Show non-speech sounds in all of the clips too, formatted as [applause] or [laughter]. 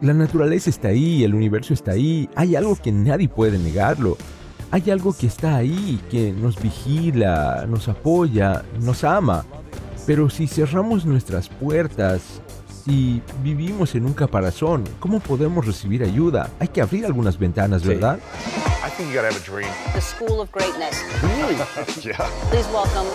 La naturaleza está ahí, el universo está ahí, hay algo que nadie puede negarlo. Hay algo que está ahí, que nos vigila, nos apoya, nos ama. Pero si cerramos nuestras puertas, y vivimos en un caparazón, ¿cómo podemos recibir ayuda? Hay que abrir algunas ventanas, ¿verdad? I think you have a dream. The School of Greatness. [laughs] Please welcome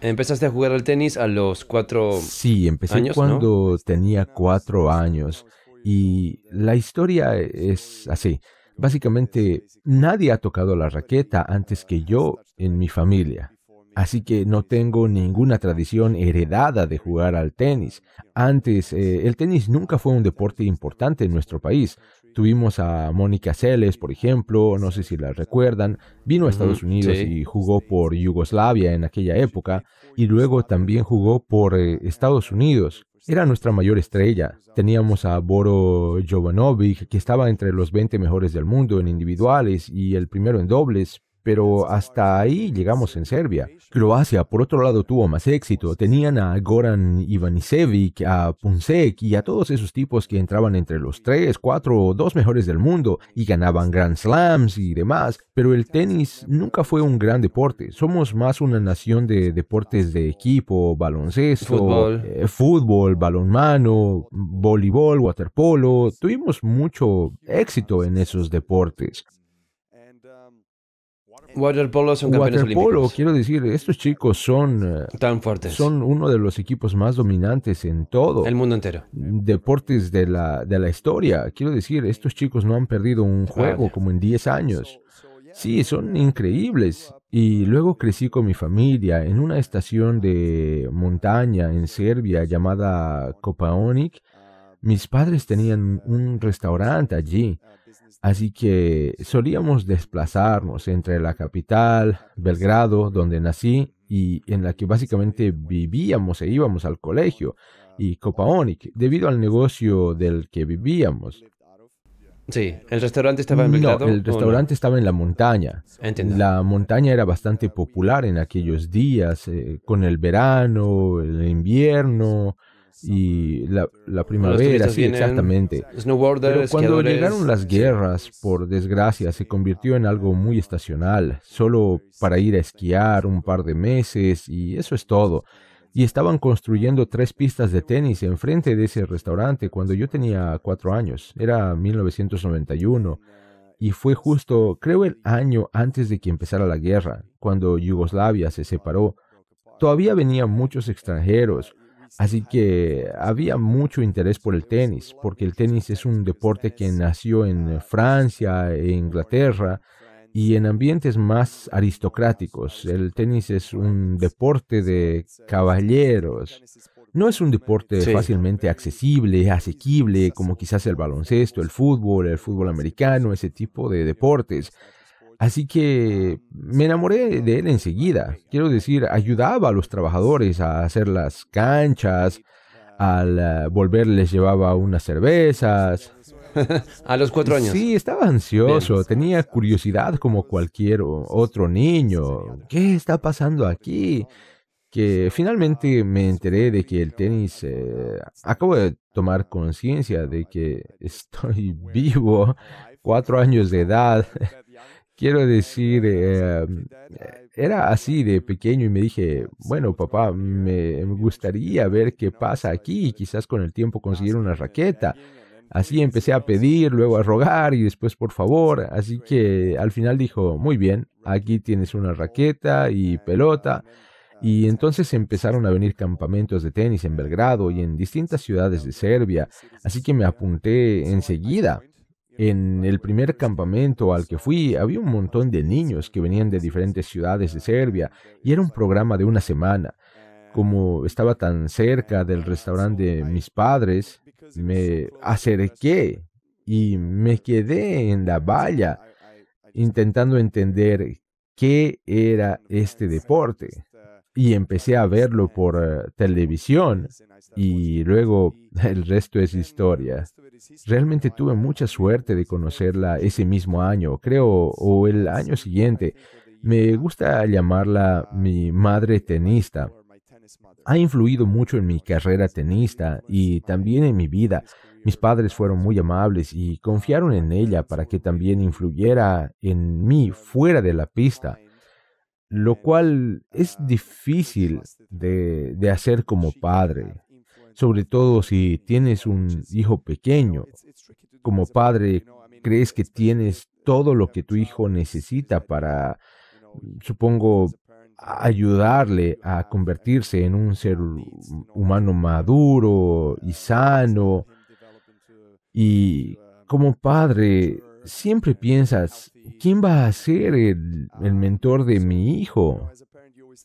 Empezaste a jugar al tenis a los cuatro años, Sí, empecé cuando tenía cuatro años. Y la historia es así. Básicamente, nadie ha tocado la raqueta antes que yo en mi familia. Así que no tengo ninguna tradición heredada de jugar al tenis. Antes, eh, el tenis nunca fue un deporte importante en nuestro país. Tuvimos a Mónica Celes, por ejemplo, no sé si la recuerdan, vino a Estados Unidos y jugó por Yugoslavia en aquella época y luego también jugó por eh, Estados Unidos. Era nuestra mayor estrella. Teníamos a Boro Jovanovic, que estaba entre los 20 mejores del mundo en individuales y el primero en dobles, pero hasta ahí llegamos en Serbia. Croacia, por otro lado, tuvo más éxito. Tenían a Goran Ivanisevic, a Punsek y a todos esos tipos que entraban entre los tres, cuatro o dos mejores del mundo y ganaban Grand Slams y demás, pero el tenis nunca fue un gran deporte. Somos más una nación de deportes de equipo, baloncesto, fútbol eh, balonmano, voleibol, waterpolo. Tuvimos mucho éxito en esos deportes. Polo son campeones quiero decir, estos chicos son eh, tan fuertes. Son uno de los equipos más dominantes en todo el mundo entero. Deportes de la de la historia. Quiero decir, estos chicos no han perdido un ah, juego como en 10 años. Sí, son increíbles. Y luego crecí con mi familia en una estación de montaña en Serbia llamada Kopaonik. Mis padres tenían un restaurante allí Así que solíamos desplazarnos entre la capital, Belgrado, donde nací, y en la que básicamente vivíamos e íbamos al colegio, y Copaónic, debido al negocio del que vivíamos. Sí, el restaurante estaba en No, el restaurante estaba en la montaña. La montaña era bastante popular en aquellos días, eh, con el verano, el invierno, y la, primavera, sí, exactamente. Pero cuando llegaron las guerras, por desgracia, se convirtió en algo muy estacional, solo para ir a esquiar un par de meses y eso es todo. Y estaban construyendo tres pistas de tenis enfrente de ese restaurante cuando yo tenía cuatro años, era 1991 y fue justo, creo, el año antes de que empezara la guerra, cuando Yugoslavia se separó. Todavía venían muchos extranjeros, Así que había mucho interés por el tenis, porque el tenis es un deporte que nació en Francia e Inglaterra y en ambientes más aristocráticos. El tenis es un deporte de caballeros. No es un deporte fácilmente accesible, asequible, como quizás el baloncesto, el fútbol, el fútbol americano, ese tipo de deportes. Así que me enamoré de él enseguida. Quiero decir, ayudaba a los trabajadores a hacer las canchas, al eh, volver les llevaba unas cervezas. [laughs] a los cuatro años. Sí, estaba ansioso, tenía curiosidad como cualquier otro niño. ¿Qué está pasando aquí? Que finalmente me enteré de que el tenis... Eh, acabo de tomar conciencia de que estoy [laughs] vivo, cuatro años de edad. Quiero decir, eh, em, era así de pequeño y me dije, bueno, papá, me gustaría ver qué pasa aquí y quizás con el tiempo conseguir una raqueta. Así empecé a pedir, luego a rogar y después por favor. Así que al final dijo, muy bien, aquí tienes una raqueta y pelota. Y entonces empezaron a venir campamentos de tenis en Belgrado y en distintas ciudades de Serbia, así que me apunté enseguida. En el primer campamento al que fui había un montón de niños que venían de diferentes ciudades de Serbia y era un programa de una semana. Como estaba tan cerca del restaurante de mis padres, me acerqué y me quedé en la valla intentando entender qué era este deporte y empecé a verlo por eh, televisión y luego el resto es historia. Realmente tuve mucha suerte de conocerla ese mismo año, creo, o el año siguiente. Me gusta llamarla mi madre tenista. Ha influido mucho en mi carrera tenista y también en mi vida. Mis padres fueron muy amables y confiaron en ella para que también influyera en mí fuera de la pista lo cual es difícil de, hacer como padre, sobre todo si tienes un hijo pequeño. Como padre, crees que tienes todo lo que tu hijo necesita para, supongo, ayudarle a convertirse en un ser humano maduro y sano. Y como padre, siempre piensas, ¿quién va a ser el, mentor de mi hijo?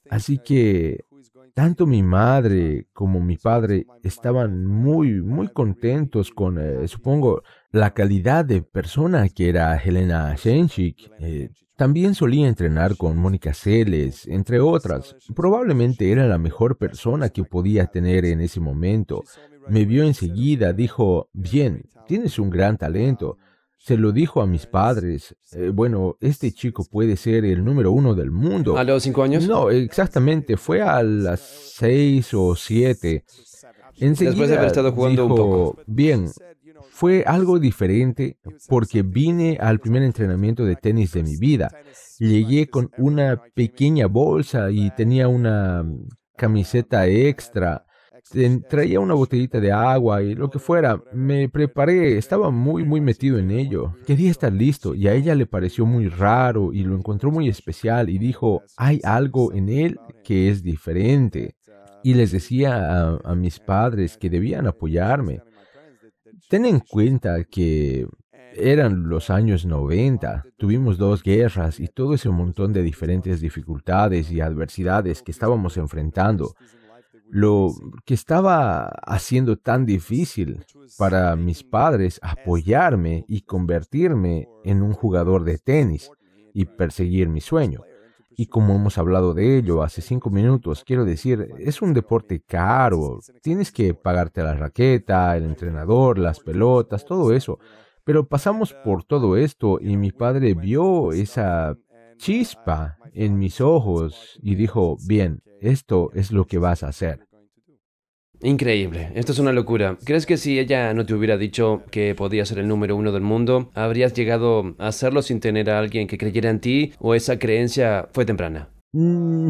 Así que tanto mi madre como mi padre estaban muy, muy contentos con, eh, supongo, la calidad de persona que era Helena Shenchik. Eh, también solía entrenar con Mónica Seles, entre otras. Probablemente era la mejor persona que podía tener en ese momento. Me vio enseguida, dijo, bien, tienes un gran talento. Se lo dijo a mis padres. Eh, bueno, este chico puede ser el número uno del mundo. ¿A los cinco años? No, exactamente. Fue a las seis o siete. Después de haber estado jugando un poco. Bien, fue algo diferente porque vine al primer entrenamiento de tenis de mi vida. Llegué con una pequeña bolsa y tenía una camiseta extra traía una botellita de agua y lo que fuera. Me preparé, estaba muy, muy metido en ello. Quería estar listo y a ella le pareció muy raro y lo encontró muy especial y dijo, hay algo en él que es diferente. Y les decía a, mis padres que debían apoyarme. Ten en cuenta que eran los años 90, tuvimos dos guerras y todo ese montón de diferentes dificultades y adversidades que estábamos enfrentando lo que estaba haciendo tan difícil para mis padres apoyarme y convertirme en un jugador de tenis y perseguir mi sueño. Y como hemos hablado de ello hace cinco minutos, quiero decir, es un deporte caro. Tienes que pagarte la raqueta, el entrenador, las pelotas, todo eso. Pero pasamos por todo esto y mi padre vio esa chispa en mis ojos y dijo, bien, esto es lo que vas a hacer. Increíble, esto es una locura. ¿Crees que si ella no te hubiera dicho que podías ser el número uno del mundo, habrías llegado a hacerlo sin tener a alguien que creyera en ti o esa creencia fue temprana? Mm,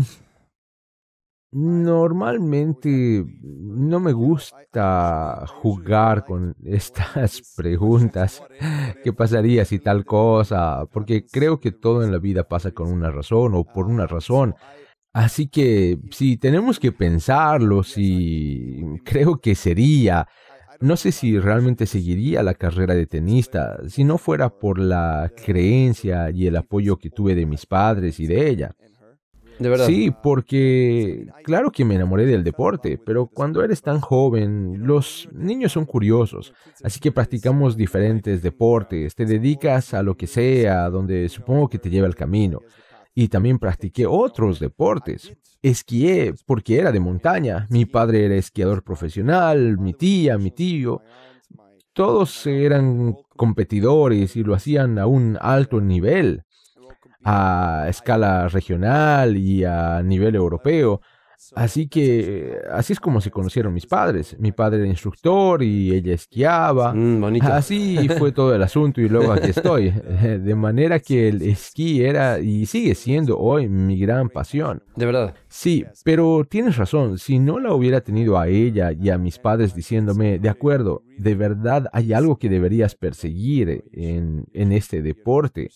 Normalmente no me gusta jugar con estas [laughs] preguntas. ¿Qué pasaría si tal cosa? Porque creo que todo en la vida pasa con una razón o por una razón. Así que si tenemos que pensarlo, si creo que sería, no sé si realmente seguiría la carrera de tenista si no fuera por la creencia y el apoyo que tuve de mis padres y de ella. Sí, porque claro que me enamoré del deporte, pero cuando eres tan joven, los niños son curiosos, así que practicamos diferentes deportes, te dedicas a lo que sea, donde supongo que te lleva el camino. Y también practiqué otros deportes. Esquié porque era de montaña. Mi padre era esquiador profesional, mi tía, mi tío. Todos eran competidores y lo hacían a un alto nivel a escala regional y a nivel europeo. Así que así es como se conocieron mis padres. Mi padre era instructor y ella esquiaba. Mm, así fue todo el asunto y luego aquí estoy. [laughs] De manera que el esquí era y sigue siendo hoy mi gran pasión. De verdad. Sí, pero tienes razón. Si no la hubiera tenido a ella y a mis padres diciéndome, de acuerdo, de verdad hay algo que deberías perseguir en este deporte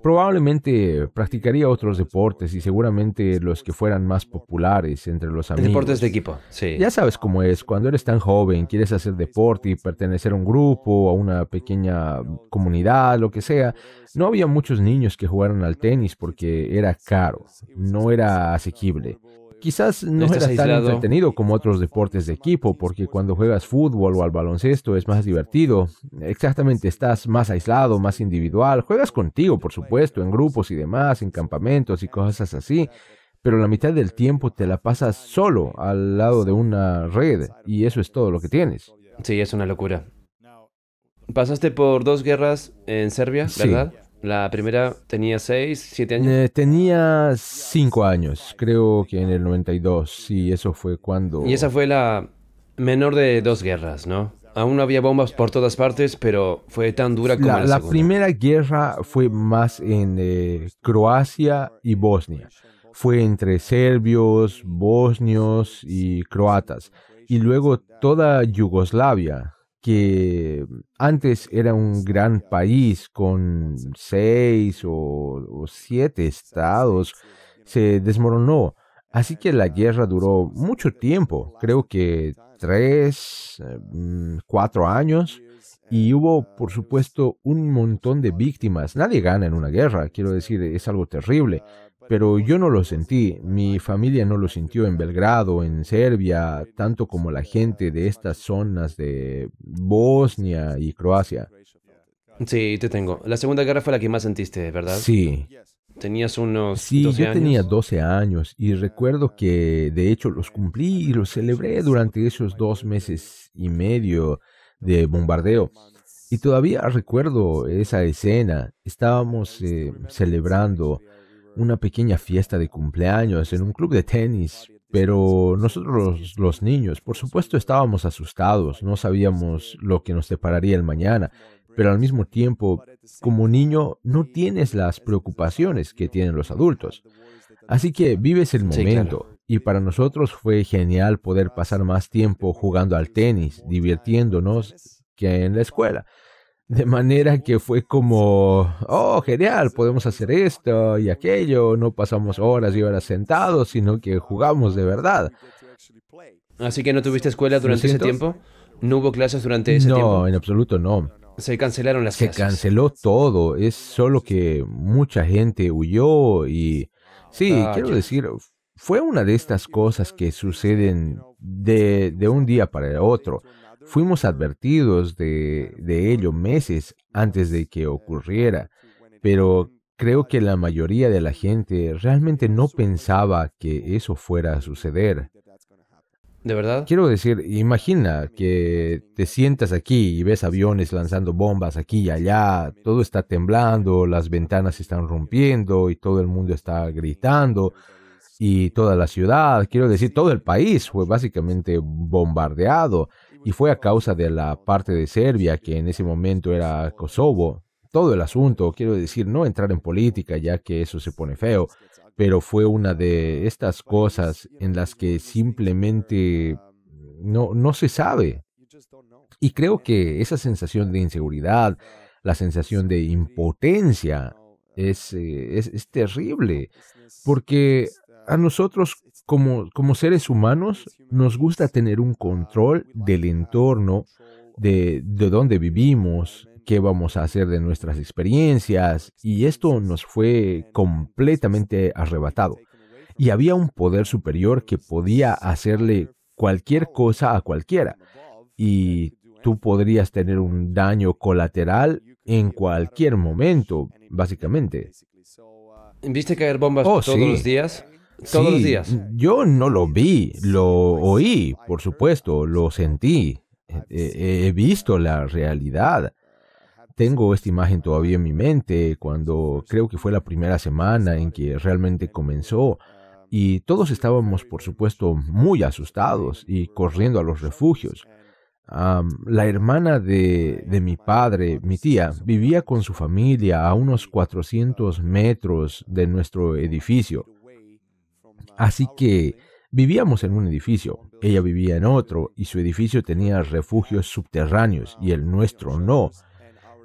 Probablemente practicaría otros deportes y seguramente los que fueran más populares entre los amigos. Deportes de equipo, sí. Ya sabes cómo es, cuando eres tan joven, quieres hacer deporte y pertenecer a un grupo, a una pequeña comunidad, lo que sea. No había muchos niños que jugaran al tenis porque era caro, no era asequible. Quizás no, es este aislado tan entretenido como otros deportes de equipo, porque cuando juegas fútbol o al baloncesto es más divertido. Exactamente, estás más aislado, más individual. Juegas contigo, por supuesto, en grupos y demás, en campamentos y cosas así. Pero la mitad del tiempo te la pasas solo al lado de una red y eso es todo lo que tienes. Sí, es una locura. Pasaste por dos guerras en Serbia, ¿verdad? La primera tenía 6, 7 años. Eh, tenía 5 años, creo que en el 92, Y eso fue cuando... Y esa fue la menor de dos guerras, ¿no? Aún había bombas por todas partes, pero fue tan dura como la, segunda. la primera guerra fue más en eh, Croacia y Bosnia. Fue entre serbios, bosnios y croatas. Y luego toda Yugoslavia que antes era un gran país con seis o, siete estados, se desmoronó. Así que la guerra duró mucho tiempo, creo que tres, eh, mm, cuatro años, y hubo, por supuesto, un montón de víctimas. Nadie gana en una guerra, quiero decir, es algo terrible. Pero yo no lo sentí, mi familia no lo sintió en Belgrado, en Serbia, tanto como la gente de estas zonas de Bosnia y Croacia. Sí, te tengo. La Segunda Guerra fue la que más sentiste, ¿verdad? Sí. Tenías unos. Sí, yo tenía 12 años y recuerdo que de hecho los cumplí y los celebré durante esos dos meses y medio de bombardeo. Y todavía recuerdo esa escena. Estábamos eh, celebrando una pequeña fiesta de cumpleaños en un club de tenis, pero nosotros los niños, por supuesto, estábamos asustados, no sabíamos lo que nos depararía el mañana, pero al mismo tiempo, como niño, no tienes las preocupaciones que tienen los adultos. Así que vives el momento. Y para nosotros fue genial poder pasar más tiempo jugando al tenis, divirtiéndonos que en la escuela. De manera que fue como, oh, genial, podemos hacer esto y aquello, no pasamos horas y horas sentados, sino que jugamos de verdad. Así que no tuviste escuela durante ese tiempo? ¿No hubo clases durante ese tiempo? No, en absoluto no. Se cancelaron las clases. Se canceló todo, es solo que mucha gente huyó y... Sí, ah, quiero decir, fue una de estas cosas que suceden de, de un día para el otro. Fuimos advertidos de, ello meses antes de que ocurriera, pero creo que la mayoría de la gente realmente no pensaba que eso fuera a suceder. ¿De verdad? Quiero decir, imagina que te sientas aquí y ves aviones lanzando bombas aquí y allá, todo está temblando, las ventanas están rompiendo y todo el mundo está gritando y toda la ciudad, quiero decir, todo el país fue básicamente bombardeado y fue a causa de la parte de Serbia, que en ese momento era Kosovo, todo el asunto, quiero decir, no entrar en política ya que eso se pone feo, pero fue una de estas cosas en las que simplemente no, no se sabe. Y creo que esa sensación de inseguridad, la sensación de impotencia, es, eh, es terrible, porque a nosotros como, seres humanos nos gusta tener un control del entorno, de, dónde vivimos, qué vamos a hacer de nuestras experiencias, y esto nos fue completamente arrebatado. Y había un poder superior que podía hacerle cualquier cosa a cualquiera, y tú podrías tener un daño colateral en cualquier momento, básicamente. ¿Viste caer bombas oh, todos los días? Todos los días. Yo no lo vi, lo oí, por supuesto, lo sentí. Eh, eh, he, visto la realidad. Tengo esta imagen todavía en mi mente cuando creo que fue la primera semana en que realmente comenzó y todos estábamos, por supuesto, muy asustados y corriendo a los refugios. la hermana de, de, mi padre, mi tía, vivía con su familia a unos 400 metros de nuestro edificio. Así que vivíamos en un edificio, ella vivía en otro y su edificio tenía refugios subterráneos y el nuestro no.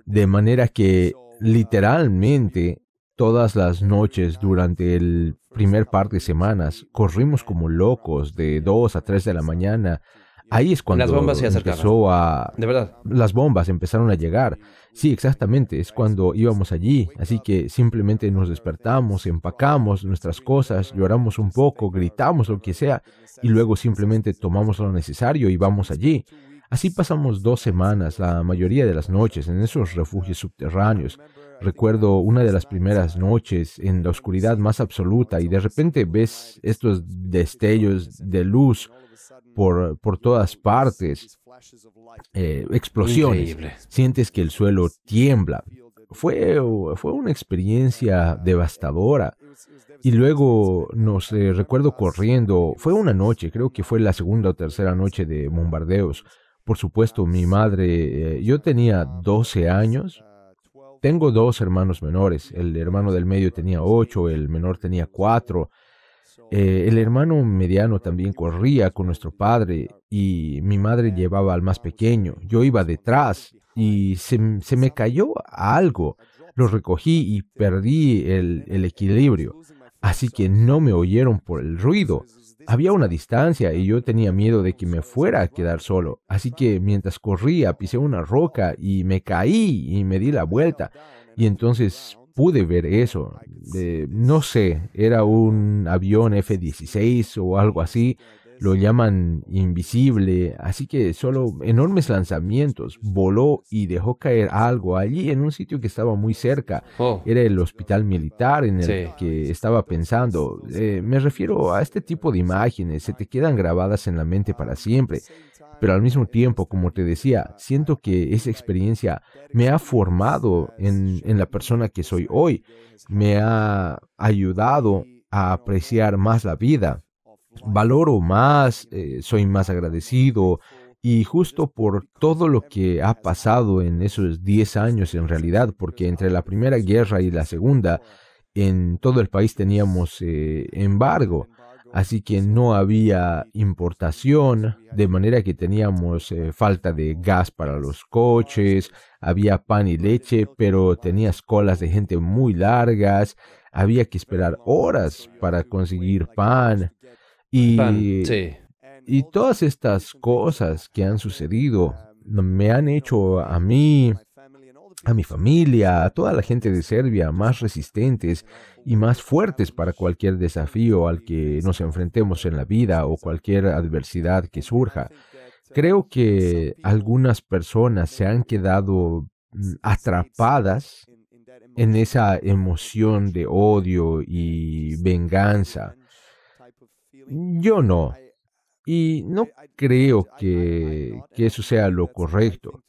De manera que literalmente todas las noches durante el primer par de semanas corrimos como locos de 2 a 3 de la mañana Ahí es cuando las bombas empezó a... De verdad. Las bombas empezaron a llegar. Sí, exactamente, es cuando íbamos allí. Así que simplemente nos despertamos, empacamos nuestras cosas, lloramos un poco, gritamos lo que sea, y luego simplemente tomamos lo necesario y vamos allí. Así pasamos dos semanas, la mayoría de las noches, en esos refugios subterráneos, Recuerdo una de las primeras noches en la oscuridad más absoluta y de repente ves estos destellos de luz por, todas partes, eh, explosiones. Sientes que el suelo tiembla. Fue, fue una experiencia devastadora. Y luego nos eh, recuerdo corriendo, fue una noche, creo que fue la segunda o tercera noche de bombardeos. Por supuesto, mi madre, eh, yo tenía 12 años, tengo dos hermanos menores. El hermano del medio tenía ocho, el menor tenía cuatro. Eh, el hermano mediano también corría con nuestro padre y mi madre llevaba al más pequeño. Yo iba detrás y se, me cayó algo. Lo recogí y perdí el, el equilibrio. Así que no me oyeron por el ruido. Había una distancia y yo tenía miedo de que me fuera a quedar solo, así que mientras corría pisé una roca y me caí y me di la vuelta. Y entonces pude ver eso. no sé, era un avión F-16 o algo así, lo llaman invisible, así que solo enormes lanzamientos, voló y dejó caer algo allí en un sitio que estaba muy cerca. Oh. Era el hospital militar en el que estaba pensando. Eh, me refiero a este tipo de imágenes, se te quedan grabadas en la mente para siempre. Pero al mismo tiempo, como te decía, siento que esa experiencia me ha formado en, en la persona que soy hoy, me ha ayudado a apreciar más la vida valoro más, eh, soy más agradecido. Y justo por todo lo que ha pasado en esos 10 años en realidad, porque entre la primera guerra y la segunda, en todo el país teníamos eh, embargo, así que no había importación, de manera que teníamos eh, falta de gas para los coches, había pan y leche, pero tenías colas de gente muy largas, había que esperar horas para conseguir pan, y, todas estas cosas que han sucedido me han hecho a mí, a mi familia, a toda la gente de Serbia más resistentes y más fuertes para cualquier desafío al que nos enfrentemos en la vida o cualquier adversidad que surja. Creo que algunas personas se han quedado mm, atrapadas en esa emoción de odio y venganza yo no. Y no creo que, eso sea lo correcto,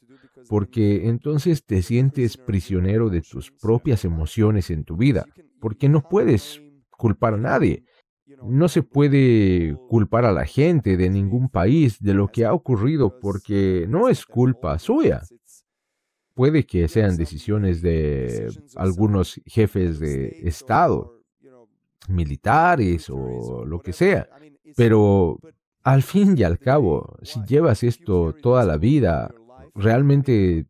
porque entonces te sientes prisionero de tus propias emociones en tu vida, porque no puedes culpar a nadie. No se puede culpar a la gente de ningún país de lo que ha ocurrido porque no es culpa suya. Puede que sean decisiones de algunos jefes de Estado, militares o lo que sea. Pero al fin y al cabo, si llevas esto toda la vida, realmente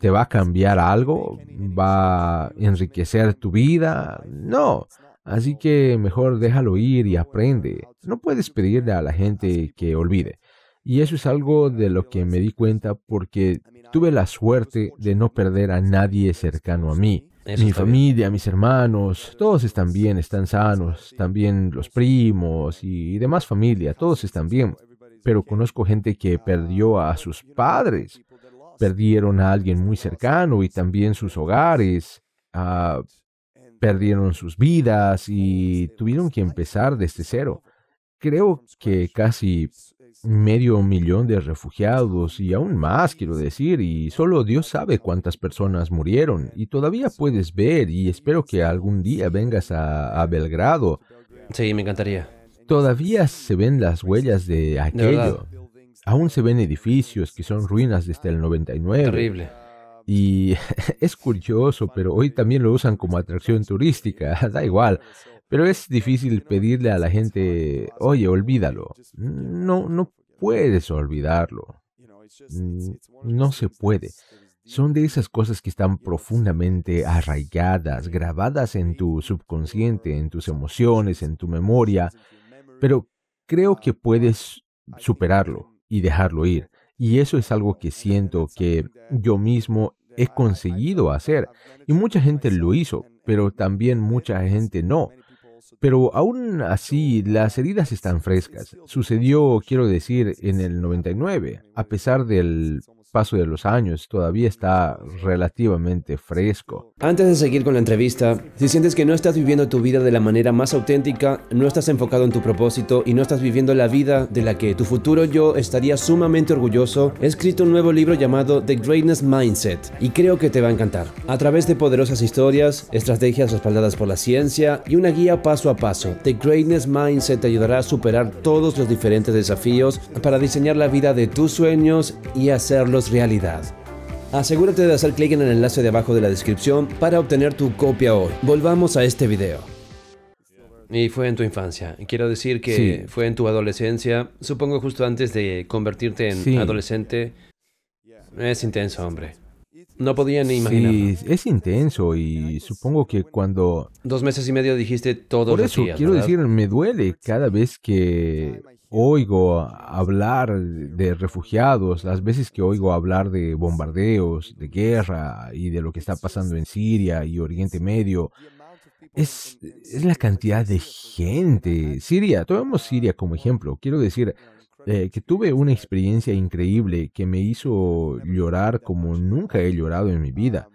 te va a cambiar algo, va a enriquecer tu vida. No. Así que mejor déjalo ir y aprende. No puedes pedirle a la gente que olvide. Y eso es algo de lo que me di cuenta porque tuve la suerte de no perder a nadie cercano a mí mi familia, mis hermanos, todos están bien, están sanos, también los primos y demás familia, todos están bien. Pero conozco gente que perdió a sus padres, perdieron a alguien muy cercano y también sus hogares, ah, perdieron sus vidas y tuvieron que empezar desde cero. Creo que casi medio millón de refugiados y aún más, quiero decir, y solo Dios sabe cuántas personas murieron. Y todavía puedes ver y espero que algún día vengas a, Belgrado. Sí, me encantaría. Todavía se ven las huellas de aquello. aún se ven edificios que son ruinas desde el 99. Terrible. Y [laughs] es curioso, pero hoy también lo usan como atracción turística, [laughs] da igual. Pero es difícil pedirle a la gente, oye, olvídalo. No, no puedes olvidarlo. Mm, no se puede. Son de esas cosas que están profundamente arraigadas, grabadas en tu subconsciente, en tus emociones, en tu memoria. Pero creo que puedes superarlo y dejarlo ir. Y eso es algo que siento que yo mismo he conseguido hacer. Y mucha gente lo hizo, pero también mucha gente no. Pero aún así, las heridas están frescas. Sucedió, quiero decir, en el 99, a pesar del paso de los años todavía está relativamente fresco. Antes de seguir con la entrevista, si sientes que no estás viviendo tu vida de la manera más auténtica, no estás enfocado en tu propósito y no estás viviendo la vida de la que tu futuro yo estaría sumamente orgulloso, he escrito un nuevo libro llamado The Greatness Mindset y creo que te va a encantar. A través de poderosas historias, estrategias respaldadas por la ciencia y una guía paso a paso, The Greatness Mindset te ayudará a superar todos los diferentes desafíos para diseñar la vida de tus sueños y hacerlos realidad. Asegúrate de hacer clic en el enlace de abajo de la descripción para obtener tu copia hoy. Volvamos a este video. Y fue en tu infancia. Quiero decir que fue en tu adolescencia, supongo justo antes de convertirte en adolescente. Es intenso, hombre. No podía ni imaginar. Sí, es intenso y supongo que cuando... Dos meses y medio dijiste todo. Por eso quiero decir, me duele cada vez que oigo hablar de refugiados, las veces que oigo hablar de bombardeos, de guerra y de lo que está pasando en Siria y Oriente Medio, es, la cantidad de gente. Siria, tomemos Siria como ejemplo. Quiero decir eh, que tuve una experiencia increíble que me hizo llorar como nunca he llorado en mi vida.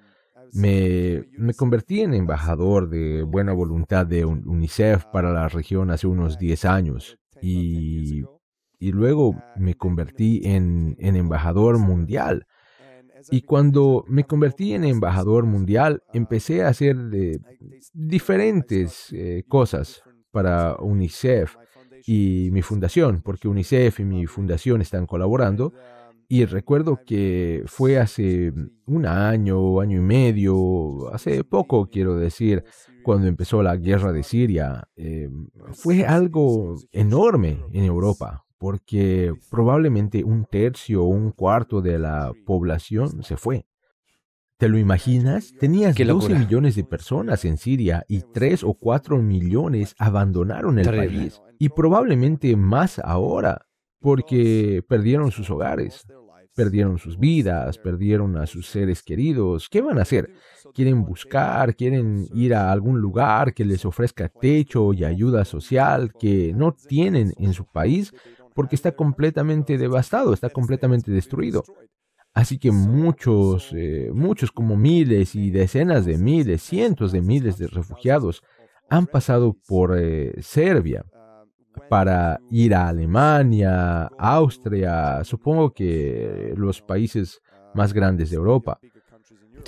Me, me, convertí en embajador de buena voluntad de UNICEF para la región hace unos 10 años. Y, luego ah, me convertí en, embajador mundial. Y cuando me convertí en embajador mundial, ah, empecé a hacer diferentes eh, cosas para UNICEF y mi fundación, porque UNICEF y mi fundación están colaborando uh, y recuerdo que fue hace un año, año y medio, hace poco quiero decir, cuando empezó la guerra de Siria. Eh, fue algo enorme en Europa, porque probablemente un tercio o un cuarto de la población se fue. ¿Te lo imaginas? Tenías 12 millones de personas en Siria y 3 o 4 millones abandonaron el país. Y probablemente más ahora porque perdieron sus hogares, perdieron sus vidas, perdieron a sus seres queridos. ¿Qué van a hacer? ¿Quieren buscar? ¿Quieren ir a algún lugar que les ofrezca techo y ayuda social que no tienen en su país? Porque está completamente devastado, está completamente destruido. Así que muchos, eh, muchos como miles y decenas de miles, cientos de miles de refugiados han pasado por eh, Serbia para ir a Alemania, Austria, supongo que los países más grandes de Europa.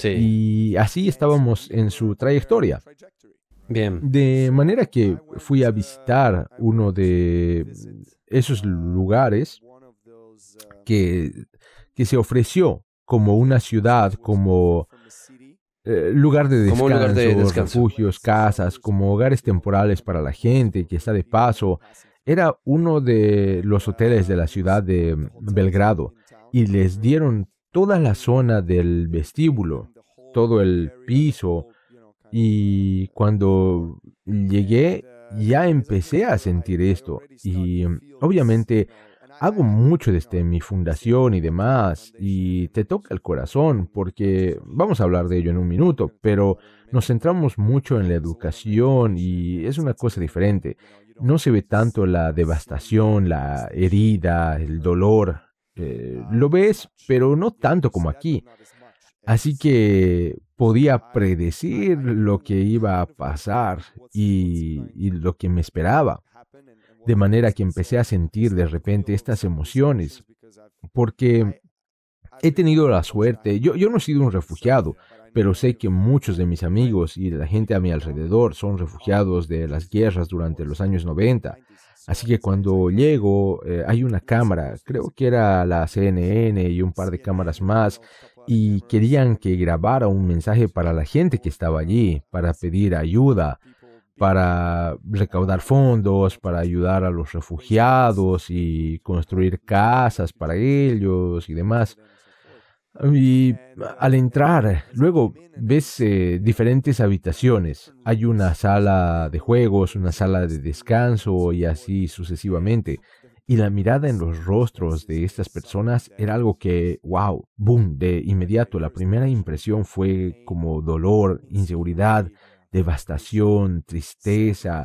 Y así estábamos en su trayectoria. Bien. De manera que fui a visitar uno de esos lugares que, que se ofreció como una ciudad, como eh, lugar de descanso, de refugios, casas, como hogares temporales para la gente que está de paso. Era uno de los hoteles de la ciudad de mm, Belgrado y les dieron toda la zona del vestíbulo, todo el piso. Y cuando llegué ya empecé a sentir esto y mm, obviamente hago mucho desde mi fundación y demás, y te toca el corazón, porque vamos a hablar de ello en un minuto, pero nos centramos mucho en la educación y es una cosa diferente. No se ve tanto la devastación, la herida, el dolor. Eh, lo ves, pero no tanto como aquí. Así que podía predecir lo que iba a pasar y lo que me esperaba. De manera que empecé a sentir de repente estas emociones, porque he tenido la suerte, yo, no he sido un refugiado, pero sé que muchos de mis amigos y de la gente a mi alrededor son refugiados de las guerras durante los años 90. Así que cuando llego, eh, hay una cámara, creo que era la CNN y un par de cámaras más, y querían que grabara un mensaje para la gente que estaba allí, para pedir ayuda, para recaudar fondos, para ayudar a los refugiados y construir casas para ellos y demás. Y al entrar, luego ves eh, diferentes habitaciones. Hay una sala de juegos, una sala de descanso y así sucesivamente. Y la mirada en los rostros de estas personas era algo que, wow, boom, de inmediato. La primera impresión fue como dolor, inseguridad, devastación, tristeza,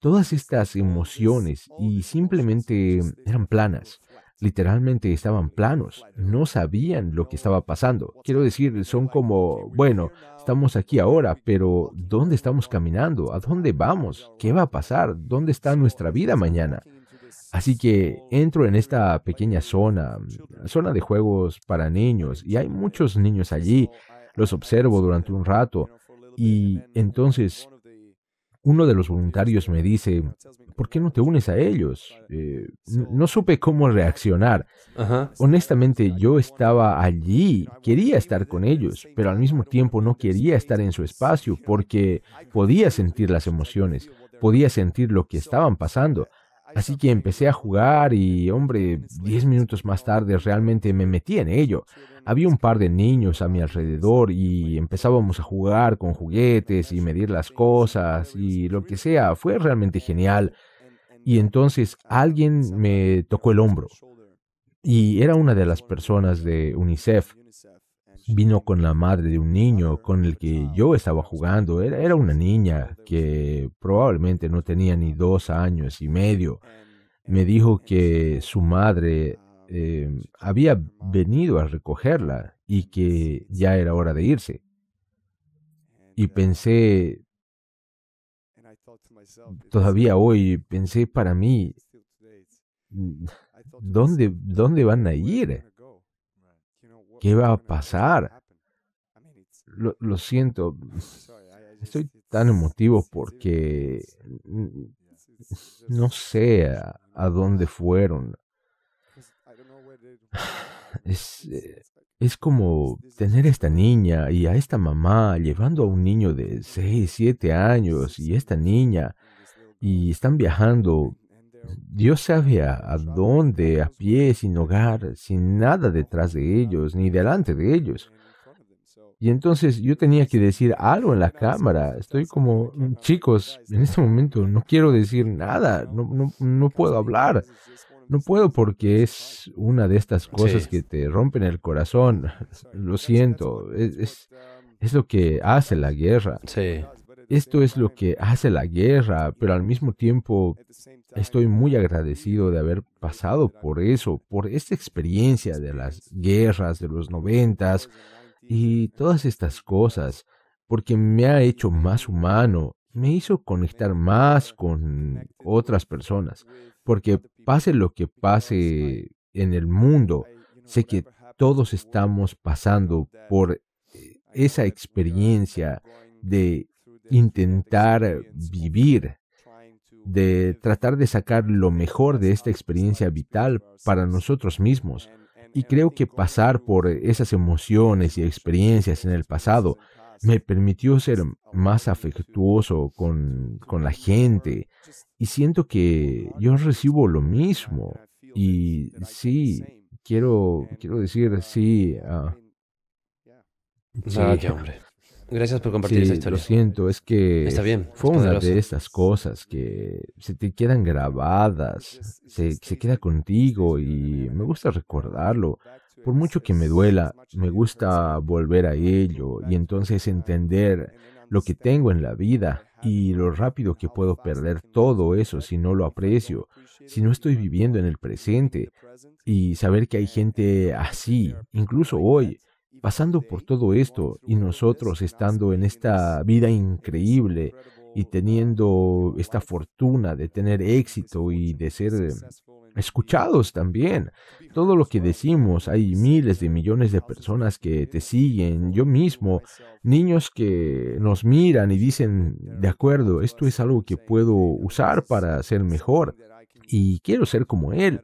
todas estas emociones y simplemente eran planas. Literalmente estaban planos, no sabían lo que estaba pasando. Quiero decir, son como, bueno, estamos aquí ahora, pero ¿dónde estamos caminando? ¿A dónde vamos? ¿Qué va a pasar? ¿Dónde está nuestra vida mañana? Así que entro en esta pequeña zona, mm, zona de juegos para niños, y hay muchos niños allí. Los observo durante un rato, y entonces uno de los voluntarios me dice, ¿por qué no te unes a ellos? Eh, no, supe cómo reaccionar. Honestamente, yo estaba allí, quería estar con ellos, pero al mismo tiempo no quería estar en su espacio porque podía sentir las emociones, podía sentir lo que estaban pasando. Así que empecé a jugar y, hombre, 10 minutos más tarde realmente me metí en ello. Había un par de niños a mi alrededor y empezábamos a jugar con juguetes y medir las cosas y lo que sea. Fue realmente genial. Y entonces alguien me tocó el hombro. Y era una de las personas de UNICEF. Vino con la madre de un niño con el que yo estaba jugando. Era, una niña que probablemente no tenía ni dos años y medio. Me dijo que su madre eh, había venido a recogerla y que ya era hora de irse. Y pensé, todavía hoy pensé para mí, mm, ¿dónde, dónde van a ir? ¿Qué va a pasar? Lo, siento, estoy tan emotivo porque no sé a, dónde fueron. [sighs] Es, eh, es como tener a esta niña y a esta mamá llevando a un niño de 6, 7 años y esta niña y están viajando Dios sabía a, dónde, a pie, sin hogar, sin nada detrás de ellos, ni delante de ellos. Y entonces yo tenía que decir algo en la cámara. Estoy como, chicos, en este momento no quiero decir nada, no, puedo hablar. No puedo porque es una de estas cosas que te rompen el corazón. Lo siento, es, es lo que hace la guerra. Sí. Esto es lo que hace la guerra, pero al mismo tiempo estoy muy agradecido de haber pasado por eso, por esta experiencia de las guerras de los noventas y todas estas cosas, porque me ha hecho más humano, me hizo conectar más con otras personas, porque pase lo que pase en el mundo, sé que todos estamos pasando por eh, esa experiencia de intentar vivir, de tratar de sacar lo mejor de esta experiencia vital para nosotros mismos. Y creo que pasar por esas emociones y experiencias en el pasado me permitió ser más afectuoso con, la gente y siento que yo recibo lo mismo. Y sí, quiero, quiero decir, sí. Ah. sí. hombre. Gracias por compartir esa historia. Lo siento, es que fue una de estas cosas que se te quedan grabadas, se, se queda contigo y me gusta recordarlo. Por mucho que me duela, me gusta volver a ello y entonces entender lo que tengo en la vida y lo rápido que puedo perder todo eso si no lo aprecio, si no estoy viviendo en el presente y saber que hay gente así, incluso hoy, Pasando por todo esto y nosotros estando en esta vida increíble y teniendo esta fortuna de tener éxito y de ser eh, escuchados también. Todo lo que decimos, hay miles de millones de personas que te siguen, yo mismo, niños que nos miran y dicen, de acuerdo, esto es algo que puedo usar para ser mejor y quiero ser como él.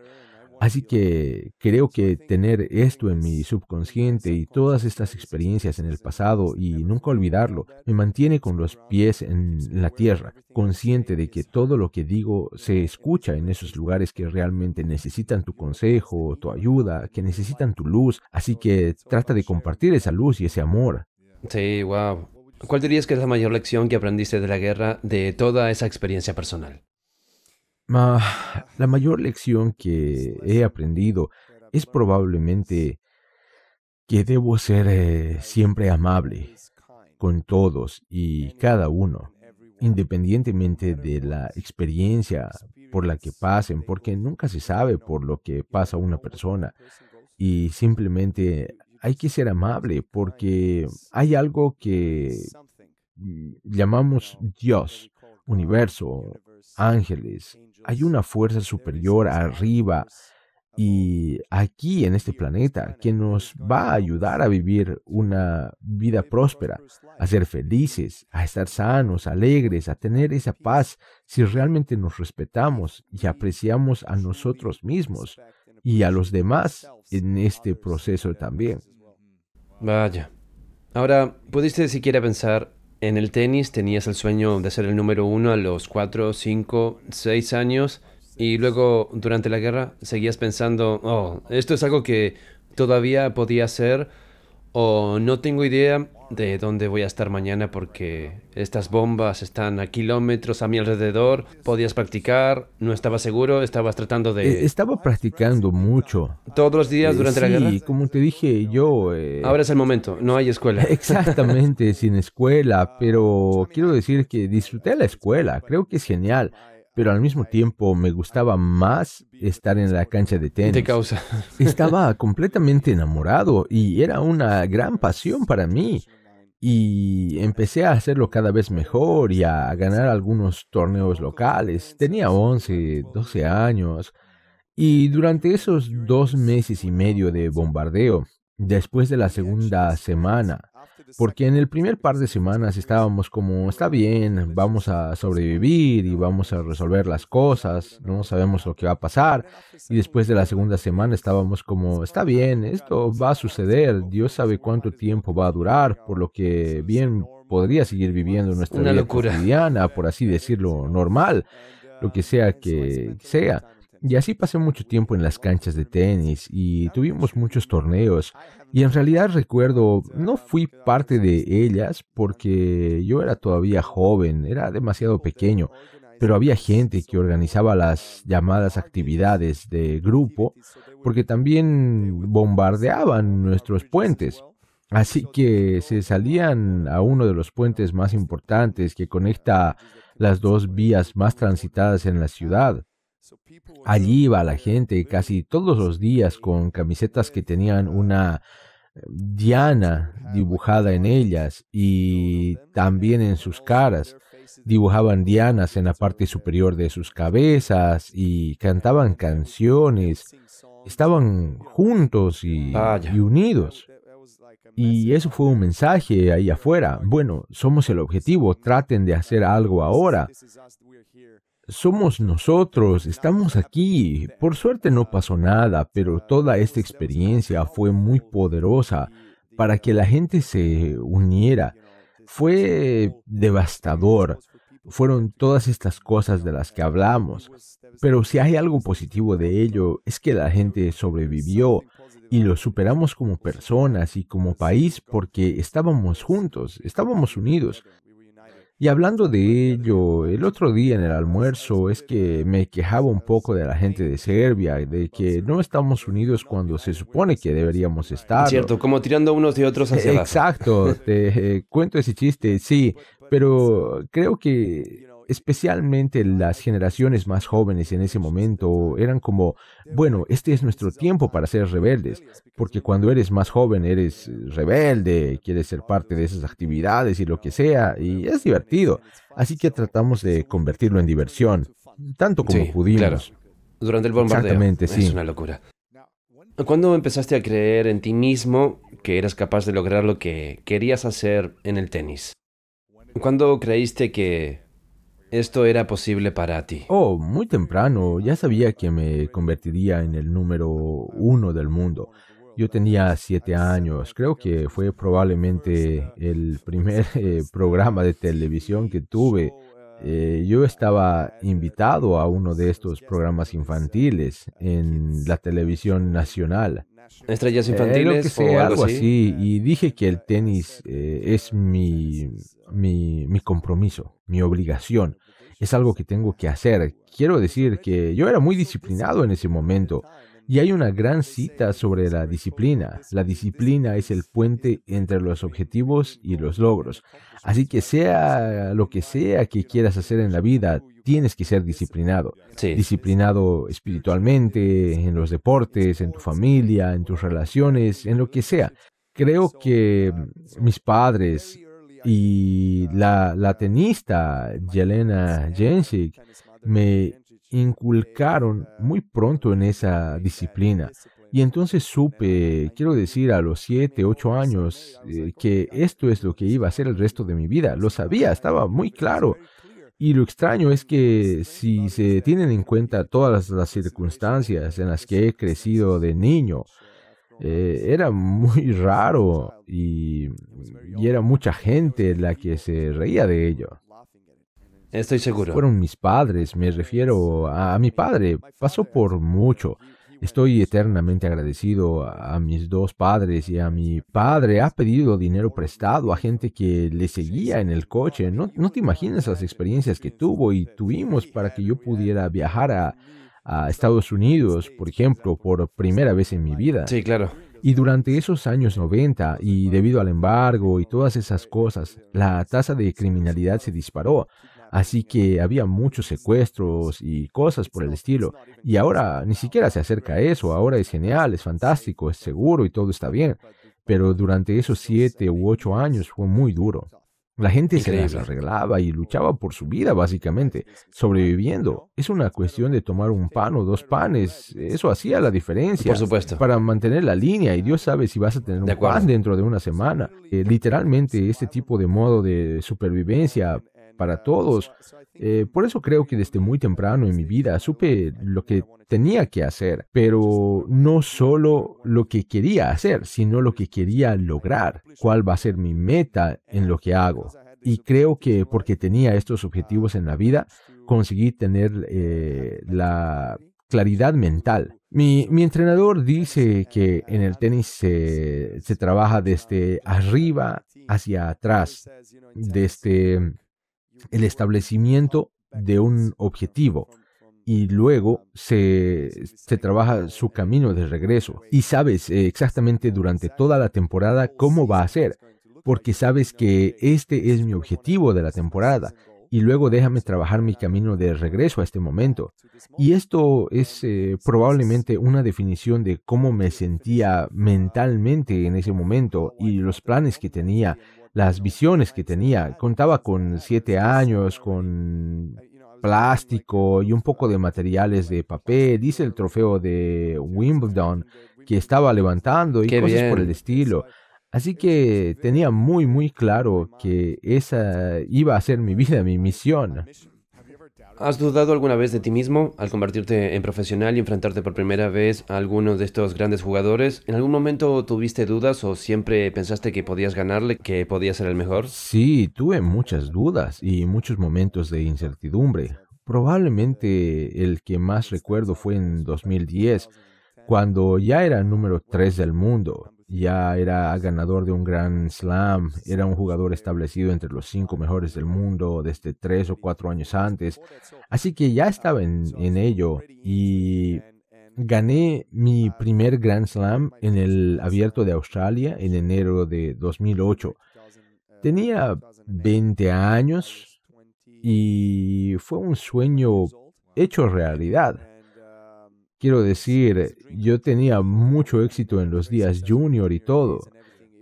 Así que creo que tener esto en mi subconsciente y todas estas experiencias en el pasado y nunca olvidarlo, me mantiene con los pies en la tierra, consciente de que todo lo que digo se escucha en esos lugares que realmente necesitan tu consejo, tu ayuda, que necesitan tu luz. Así que trata de compartir esa luz y ese amor. Sí, wow. ¿Cuál dirías que es la mayor lección que aprendiste de la guerra de toda esa experiencia personal? la mayor lección que he aprendido es probablemente que debo ser eh, siempre amable con todos y cada uno, independientemente de la experiencia por la que pasen, porque nunca se sabe por lo que pasa una persona. Y simplemente hay que ser amable porque hay algo que mm, llamamos Dios, universo ángeles, hay una fuerza superior arriba y aquí en este planeta que nos va a ayudar a vivir una vida próspera, a ser felices, a estar sanos, alegres, a tener esa paz si realmente nos respetamos y apreciamos a nosotros mismos y a los demás en este proceso también. Vaya. Ahora, ¿pudiste siquiera pensar en el tenis tenías el sueño de ser el número uno a los cuatro, cinco, seis años y luego durante la guerra seguías pensando, oh, esto es algo que todavía podía ser o no tengo idea de dónde voy a estar mañana porque estas bombas están a kilómetros a mi alrededor, podías practicar, no estaba seguro, estabas tratando de... Eh, estaba practicando mucho. ¿Todos los días eh, durante la guerra? Sí, como te dije yo... Eh, Ahora es el momento, no hay escuela. [laughs] Exactamente, sin escuela, pero quiero decir que disfruté la escuela, creo que es genial pero al mismo tiempo me gustaba más estar en la cancha de tenis. Te causa. Estaba [laughs] completamente enamorado y era una gran pasión para mí. Y empecé a hacerlo cada vez mejor y a ganar algunos torneos locales. Tenía 11, 12 años. Y durante esos dos meses y medio de bombardeo, después de la segunda semana, porque en el primer par de semanas estábamos como, está bien, vamos a sobrevivir y vamos a resolver las cosas, no sabemos lo que va a pasar. Y después de la segunda semana estábamos como, está bien, esto va a suceder, Dios sabe cuánto tiempo va a durar, por lo que bien podría seguir viviendo nuestra vida cotidiana, por así decirlo, normal, lo que sea que sea. Y así pasé mucho tiempo en las canchas de tenis y tuvimos muchos torneos. Y en realidad recuerdo, no fui parte de ellas porque yo era todavía joven, era demasiado pequeño, pero había gente que organizaba las llamadas actividades de grupo porque también bombardeaban nuestros puentes. Así que se salían a uno de los puentes más importantes que conecta las dos vías más transitadas en la ciudad. Allí iba la gente casi todos los días con camisetas que tenían una eh, diana dibujada en ellas y también en sus caras. Dibujaban dianas en la parte superior de sus cabezas y cantaban canciones. Estaban juntos y, unidos. Y eso fue un mensaje ahí afuera. Bueno, somos el objetivo, traten de hacer algo ahora somos nosotros, estamos aquí. Por suerte no pasó nada, pero toda esta experiencia fue muy poderosa para que la gente se uniera. Fue devastador. Fueron todas estas cosas de las que hablamos. Pero si hay algo positivo de ello, es que la gente sobrevivió y lo superamos como personas y como país porque estábamos juntos, estábamos unidos. Y hablando de ello, el otro día en el almuerzo es que me quejaba un poco de la gente de Serbia, de que no estamos unidos cuando se supone que deberíamos estar. Cierto, como tirando unos de otros hacia abajo. Exacto, te eh, cuento ese chiste, sí, pero creo que especialmente las generaciones más jóvenes en ese momento, eran como, bueno, este es nuestro tiempo para ser rebeldes, porque cuando eres más joven eres rebelde, quieres ser parte de esas actividades y lo que sea, y es divertido. Así que tratamos de convertirlo en diversión, tanto como pudimos. Durante el bombardeo. sí. Es una locura. ¿Cuándo empezaste a creer en ti mismo que eras capaz de lograr lo que querías hacer en el tenis? ¿Cuándo creíste que esto era posible para ti. Oh, muy temprano. Ya sabía que me convertiría en el número uno del mundo. Yo tenía siete años. Creo que fue probablemente el primer eh, programa de televisión que tuve. Eh, yo estaba invitado a uno de estos programas infantiles en la televisión nacional estrellas eh, infantiles o algo así. Y dije que el tenis eh, es mi, mi, mi, compromiso, mi obligación. Es algo que tengo que hacer. Quiero decir que yo era muy disciplinado en ese momento. Y hay una gran cita sobre la disciplina. La disciplina es el puente entre los objetivos y los logros. Así que sea lo que sea que quieras hacer en la vida, tienes que ser disciplinado. Disciplinado espiritualmente, en los deportes, en tu familia, en tus relaciones, en lo que sea. Creo que mis padres y la, tenista Jelena Jensik me inculcaron muy pronto en esa disciplina. Y entonces supe, quiero decir, a los siete, ocho años, eh, que esto es lo que iba a ser el resto de mi vida. Lo sabía, estaba muy claro. Y lo extraño es que si se tienen en cuenta todas las circunstancias en las que he crecido de niño, eh, era muy raro y era mucha gente la que se reía de ello. Estoy seguro. Fueron mis padres, me refiero a, mi padre. Pasó por mucho. Estoy eternamente agradecido a, mis dos padres y a mi padre. Ha pedido dinero prestado a gente que le seguía en el coche. No, no te imaginas las experiencias que tuvo y tuvimos para que yo pudiera viajar a, a Estados Unidos, por ejemplo, por primera vez en mi vida. Sí, claro. Y durante esos años 90, y debido al embargo y todas esas cosas, la tasa de criminalidad se disparó. Así que había muchos secuestros y cosas por el estilo. Y ahora ni siquiera se acerca a eso. Ahora es genial, es fantástico, es seguro y todo está bien. Pero durante esos siete u ocho años fue muy duro. La gente se arreglaba y luchaba por su vida, básicamente, sobreviviendo. Es una cuestión de tomar un pan o dos panes. Eso hacía la diferencia. Por supuesto. Para mantener la línea, y Dios sabe si vas a tener un pan dentro de una semana. Eh, literalmente, este tipo de modo de supervivencia para todos. Eh, por eso creo que desde muy temprano en mi vida supe lo que tenía que hacer, pero no solo lo que quería hacer, sino lo que quería lograr, cuál va a ser mi meta en lo que hago. Y creo que porque tenía estos objetivos en la vida, conseguí tener eh, la claridad mental. Mi, entrenador dice que en el tenis se, se trabaja desde arriba hacia atrás, desde el establecimiento de un objetivo y luego se, trabaja su camino de regreso y sabes eh, exactamente durante toda la temporada cómo va a ser, porque sabes que este es mi objetivo de la temporada y luego déjame trabajar mi camino de regreso a este momento. Y esto es eh, probablemente una definición de cómo me sentía mentalmente en ese momento y los planes que tenía las visiones que tenía. Contaba con siete años, con plástico y un poco de materiales de papel. Dice el trofeo de Wimbledon que estaba levantando y cosas por el estilo. Así que tenía muy, muy claro que esa iba a ser mi vida, mi misión. ¿Has dudado alguna vez de ti mismo al convertirte en profesional y enfrentarte por primera vez a alguno de estos grandes jugadores? ¿En algún momento tuviste dudas o siempre pensaste que podías ganarle, que podías ser el mejor? Sí, tuve muchas dudas y muchos momentos de incertidumbre. Probablemente el que más recuerdo fue en 2010, cuando ya era número 3 del mundo ya era ganador de un Grand Slam, era un jugador establecido entre los cinco mejores del mundo desde tres o cuatro años antes, así que ya estaba en, en ello y gané mi primer Grand Slam en el Abierto de Australia en enero de 2008. Tenía 20 años y fue un sueño hecho realidad. Quiero decir, yo tenía mucho éxito en los días junior y todo.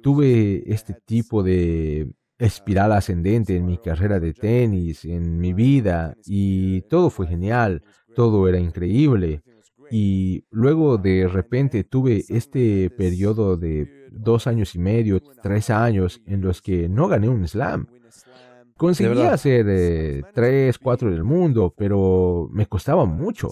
Tuve este tipo de espiral ascendente en mi carrera de tenis, en mi vida, y todo fue genial, todo era increíble. Y luego de repente tuve este periodo de dos años y medio, tres años, en los que no gané un slam. Conseguía ser 3, 4 del mundo, pero me costaba mucho.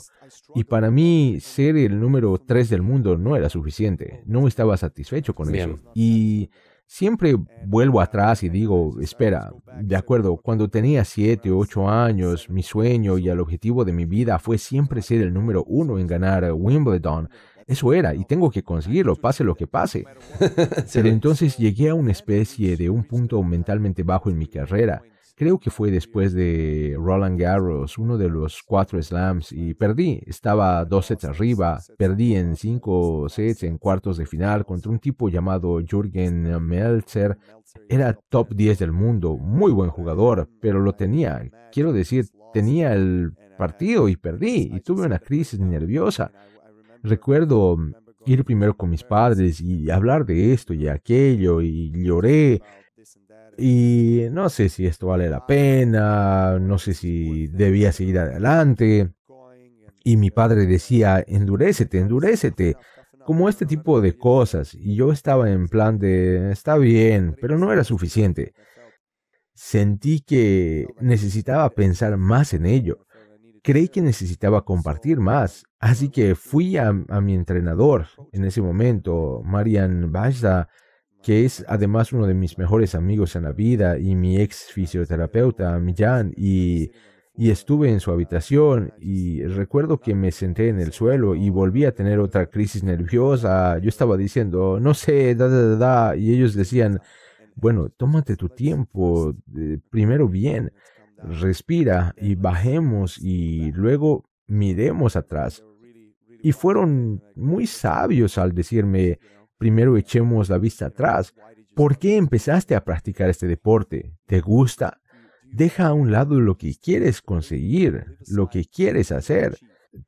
Y para mí ser el número 3 del mundo no era suficiente. No estaba satisfecho con eso. Y siempre vuelvo atrás y digo, espera, de acuerdo, cuando tenía 7, 8 años, mi sueño y el objetivo de mi vida fue siempre ser el número uno en ganar Wimbledon. Eso era, y tengo que conseguirlo, pase lo que pase. [laughs] Pero entonces llegué a una especie de un punto mentalmente bajo en mi carrera creo que fue después de Roland Garros, uno de los cuatro slams, y perdí. Estaba dos sets arriba, perdí en cinco sets en cuartos de final contra un tipo llamado Jürgen Meltzer. Era top 10 del mundo, muy buen jugador, pero lo tenía. Quiero decir, tenía el partido y perdí, y tuve una crisis nerviosa. Recuerdo ir primero con mis padres y hablar de esto y aquello, y lloré y no sé si esto vale la pena, no sé si debía seguir adelante. Y mi padre decía, endurécete, endurécete, como este tipo de cosas. Y yo estaba en plan de, está bien, pero no era suficiente. Sentí que necesitaba pensar más en ello. Creí que necesitaba compartir más. Así que fui a, a mi entrenador en ese momento, Marian Bajda, que es además uno de mis mejores amigos en la vida y mi ex fisioterapeuta, Millán, y, estuve en su habitación y recuerdo que me senté en el suelo y volví a tener otra crisis nerviosa. Yo estaba diciendo, no sé, da, da, da, y ellos decían, bueno, tómate tu tiempo, eh, primero bien, respira y bajemos y luego miremos atrás. Y fueron muy sabios al decirme, Primero echemos la vista atrás. ¿Por qué empezaste a practicar este deporte? ¿Te gusta? Deja a un lado lo que quieres conseguir, lo que quieres hacer.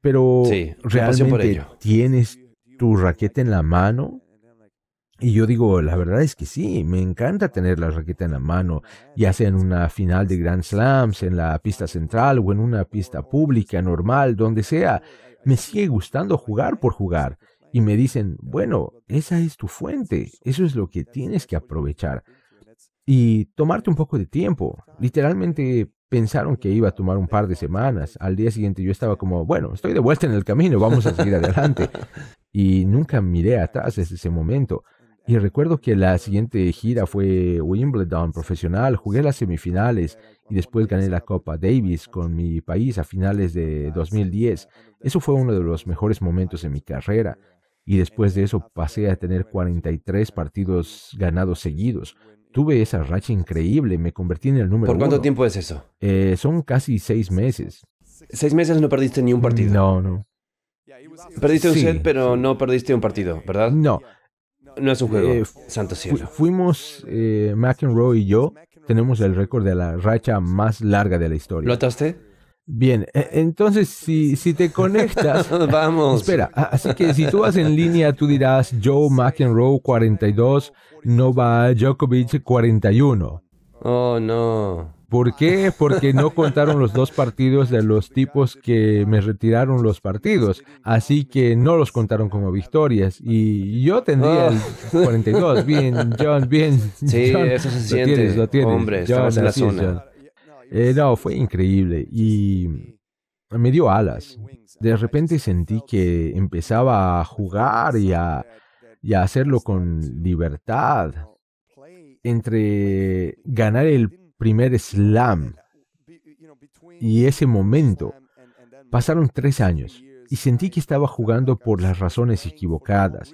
Pero realmente tienes tu raqueta en la mano. Y yo digo, la verdad es que sí, me encanta tener la raqueta en la mano, ya sea en una final de Grand Slams, en la pista central o en una pista pública, normal, donde sea. Me sigue gustando jugar por jugar. Y me dicen, bueno, esa es tu fuente, eso es lo que tienes que aprovechar. Y tomarte un poco de tiempo. Literalmente pensaron que iba a tomar un par de semanas. Al día siguiente yo estaba como, bueno, estoy de vuelta en el camino, vamos a seguir adelante. [laughs] Y nunca miré atrás desde ese momento. Y recuerdo que la siguiente gira fue Wimbledon profesional, jugué las semifinales y después gané la Copa Davis con mi país a finales de 2010. Eso fue uno de los mejores momentos en mi carrera y después de eso pasé a tener 43 partidos ganados seguidos. Tuve esa racha increíble, me convertí en el número ¿Por cuánto tiempo es eso? Eh, son casi seis meses. ¿Seis meses no perdiste ni un partido? No, no. Perdiste un set, pero no perdiste un partido, ¿verdad? No. No es un juego, eh, santo cielo. fuimos, eh, McEnroe y yo, tenemos el récord de la racha más larga de la historia. ¿Lo ataste? Bien, e-, entonces si, si te conectas, [laughs] vamos. Espera, así que si tú vas en línea, tú dirás Joe McEnroe 42, Nova Djokovic 41. Oh, no. ¿Por qué? Porque no contaron los dos partidos de los tipos que me retiraron los partidos. Así que no los contaron como victorias. Y yo tendría el 42. [laughs] Bien, John, bien. Sí, eso se siente. Lo tienes, lo tienes. Hombre, en la zona. Eh, no, fue increíble y me dio alas. De repente sentí que empezaba a jugar y a, hacerlo con libertad. Entre ganar el primer slam y ese momento, pasaron tres años y sentí que estaba jugando por las razones equivocadas.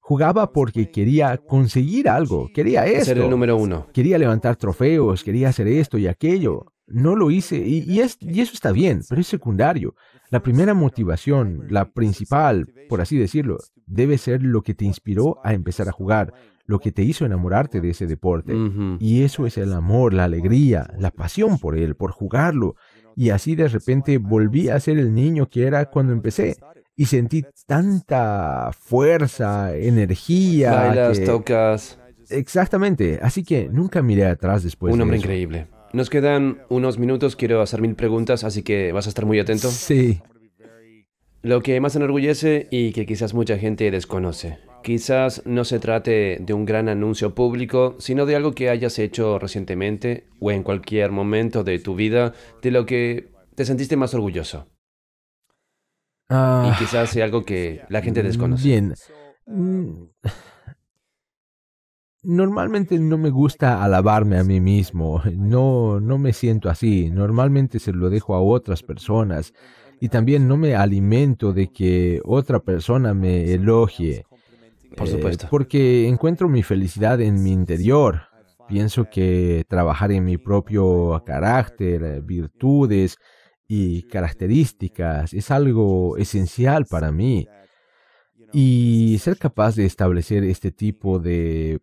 Jugaba porque quería conseguir algo, quería eso. Ser el número uno. Quería levantar trofeos, quería hacer esto y aquello. No lo hice y, eso está bien, pero es secundario. La primera motivación, la principal, por así decirlo, debe ser lo que te inspiró a empezar a jugar, lo que te hizo enamorarte de ese deporte. Y eso es el amor, la alegría, la pasión por él, por jugarlo. Y así de repente volví a ser el niño que era cuando empecé y sentí tanta fuerza, energía. Bailas, tocas. Exactamente. Así que nunca miré atrás después. Un hombre increíble. Nos quedan unos minutos, quiero hacer mil preguntas, así que vas a estar muy atento. Sí. Lo que más enorgullece y que quizás mucha gente desconoce. Quizás no se trate de un gran anuncio público, sino de algo que hayas hecho recientemente o en cualquier momento de tu vida de lo que te sentiste más orgulloso. Ah. y quizás sea algo que la gente desconoce. Bien. Uh, mm normalmente no me gusta alabarme a mí mismo, no, no me siento así, normalmente se lo dejo a otras personas y también no me alimento de que otra persona me elogie. Por eh, supuesto. porque encuentro mi felicidad en mi interior. Pienso que trabajar en mi propio carácter, virtudes y características es algo esencial para mí. Y ser capaz de establecer este tipo de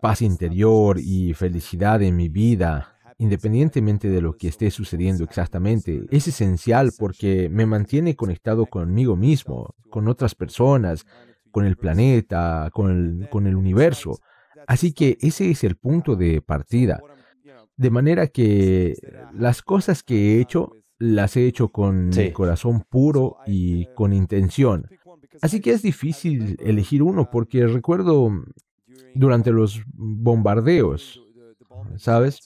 paz interior y felicidad en mi vida, independientemente de lo que esté sucediendo exactamente, es esencial porque me mantiene conectado conmigo mismo, con otras personas, con el planeta, con el, universo. Así que ese es el punto de partida. De manera que las cosas que he hecho, las he hecho con el corazón puro y con intención. Así que es difícil elegir uno porque recuerdo durante los bombardeos, ¿sabes?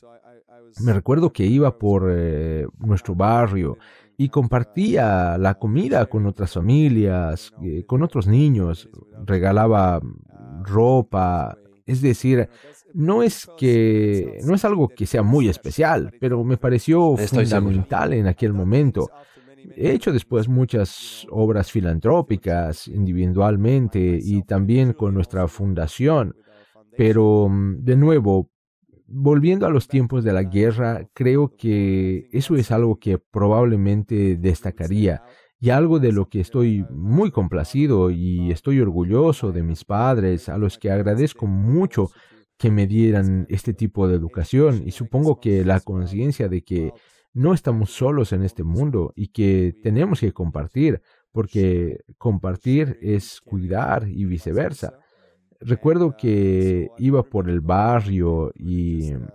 Me recuerdo que iba por eh, nuestro barrio y compartía la comida con otras familias, eh, con otros niños, regalaba ropa, es decir, no es que no es algo que sea muy especial, pero me pareció fundamental en aquel momento. He hecho después muchas obras filantrópicas individualmente y también con nuestra fundación. Pero, mm, de nuevo, volviendo a los tiempos de la guerra, creo que eso es algo que probablemente destacaría y algo de lo que estoy muy complacido y estoy orgulloso de mis padres, a los que agradezco mucho que me dieran este tipo de educación y supongo que la conciencia de que no estamos solos en este mundo y que tenemos que compartir, porque compartir es cuidar y viceversa recuerdo que iba por el barrio y mm,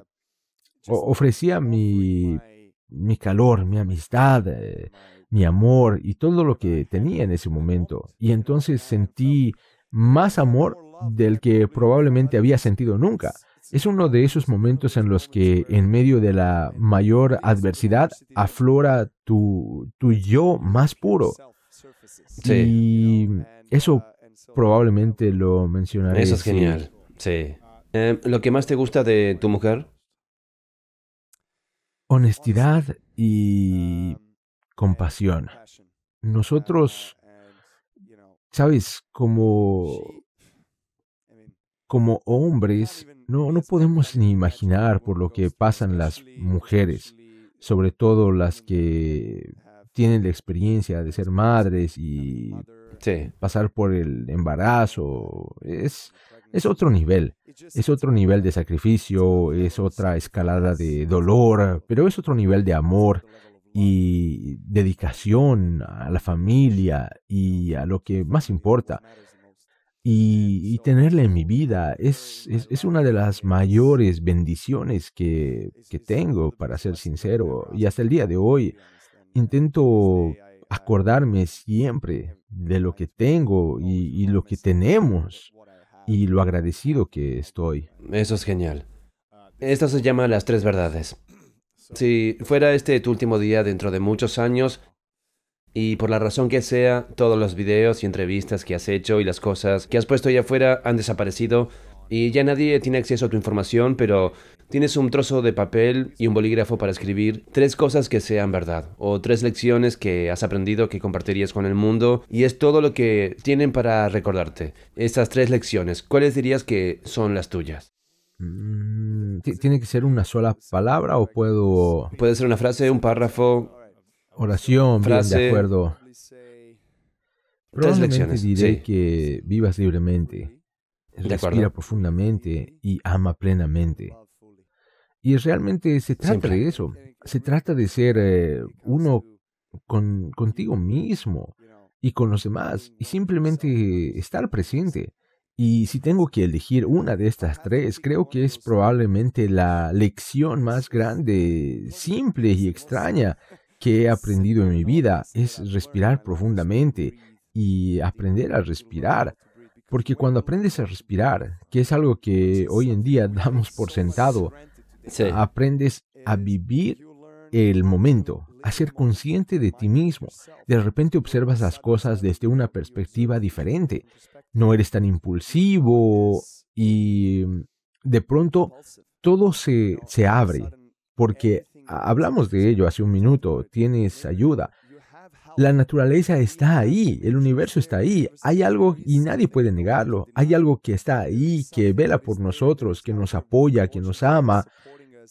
ofrecía mi, mi calor, mi amistad, eh, mi amor y todo lo que tenía en ese momento. Y entonces sentí más amor del que probablemente había sentido nunca. Es uno de esos momentos en los que en medio de la mayor adversidad aflora tu, tu yo más puro. Y eso probablemente lo mencionaré. Eso es genial, sí. Eh, ¿Lo que más te gusta de tu mujer? Honestidad y um, compasión. Nosotros, um, sabes, como, como hombres, no, no podemos ni imaginar por lo que pasan las mujeres, sobre todo las que tienen la experiencia de ser madres y pasar por el embarazo, es, es otro nivel, es otro nivel de sacrificio, es otra escalada de dolor, pero es otro nivel de amor y dedicación a la familia y a lo que más importa. Y, tenerla en mi vida es, es, una de las mayores bendiciones que, que tengo, para ser sincero. Y hasta el día de hoy intento acordarme siempre de lo que tengo y, lo que tenemos y lo agradecido que estoy. Eso es genial. Esto se llama las tres verdades. Si fuera este tu último día dentro de muchos años, y por la razón que sea, todos los videos y entrevistas que has hecho y las cosas que has puesto allá afuera han desaparecido y ya nadie tiene acceso a tu información, pero Tienes un trozo de papel y un bolígrafo para escribir tres cosas que sean verdad o tres lecciones que has aprendido que compartirías con el mundo y es todo lo que tienen para recordarte. Estas tres lecciones, ¿cuáles dirías que son las tuyas? Mm, ¿Tiene que ser una sola palabra o puedo...? Puede ser una frase, un párrafo. Oración, frase, bien, de acuerdo. Tres lecciones. diré que vivas libremente, respira profundamente y ama plenamente. Y realmente se trata de eso. Se trata de ser eh, uno contigo mismo y con los demás y simplemente estar presente. Y si tengo que elegir una de estas tres, creo que es probablemente la lección más grande, simple y extraña que he aprendido en mi vida, es respirar profundamente y aprender a respirar. Porque cuando aprendes a respirar, que es algo que hoy en día damos por sentado, Aprendes a vivir el momento, a ser consciente de ti mismo. De repente observas las cosas desde una perspectiva diferente. No eres tan impulsivo y mm, de pronto todo se abre porque hablamos de ello hace un minuto, tienes ayuda. La naturaleza está ahí, el universo está ahí, hay algo y nadie puede negarlo, hay algo que está ahí, que vela por nosotros, que nos apoya, que nos ama,